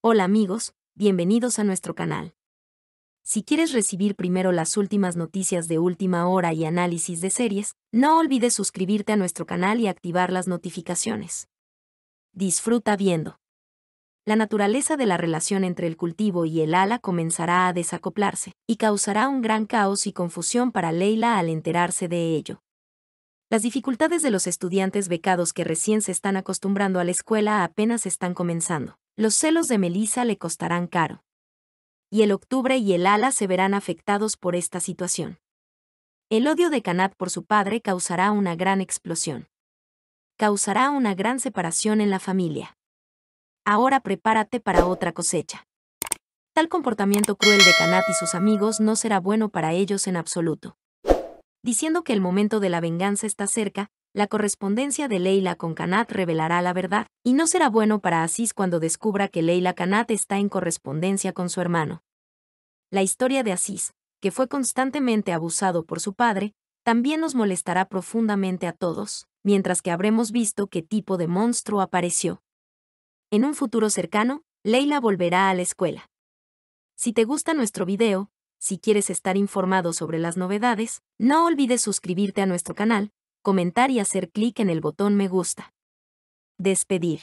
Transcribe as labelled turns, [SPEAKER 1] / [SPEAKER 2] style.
[SPEAKER 1] Hola amigos, bienvenidos a nuestro canal. Si quieres recibir primero las últimas noticias de última hora y análisis de series, no olvides suscribirte a nuestro canal y activar las notificaciones. Disfruta viendo. La naturaleza de la relación entre el cultivo y el ala comenzará a desacoplarse, y causará un gran caos y confusión para Leila al enterarse de ello. Las dificultades de los estudiantes becados que recién se están acostumbrando a la escuela apenas están comenzando los celos de Melissa le costarán caro. Y el octubre y el ala se verán afectados por esta situación. El odio de Kanat por su padre causará una gran explosión. Causará una gran separación en la familia. Ahora prepárate para otra cosecha. Tal comportamiento cruel de Kanat y sus amigos no será bueno para ellos en absoluto. Diciendo que el momento de la venganza está cerca, la correspondencia de Leila con Kanat revelará la verdad, y no será bueno para Asís cuando descubra que Leila Kanat está en correspondencia con su hermano. La historia de Asís, que fue constantemente abusado por su padre, también nos molestará profundamente a todos, mientras que habremos visto qué tipo de monstruo apareció. En un futuro cercano, Leila volverá a la escuela. Si te gusta nuestro video, si quieres estar informado sobre las novedades, no olvides suscribirte a nuestro canal, comentar y hacer clic en el botón me gusta. Despedir.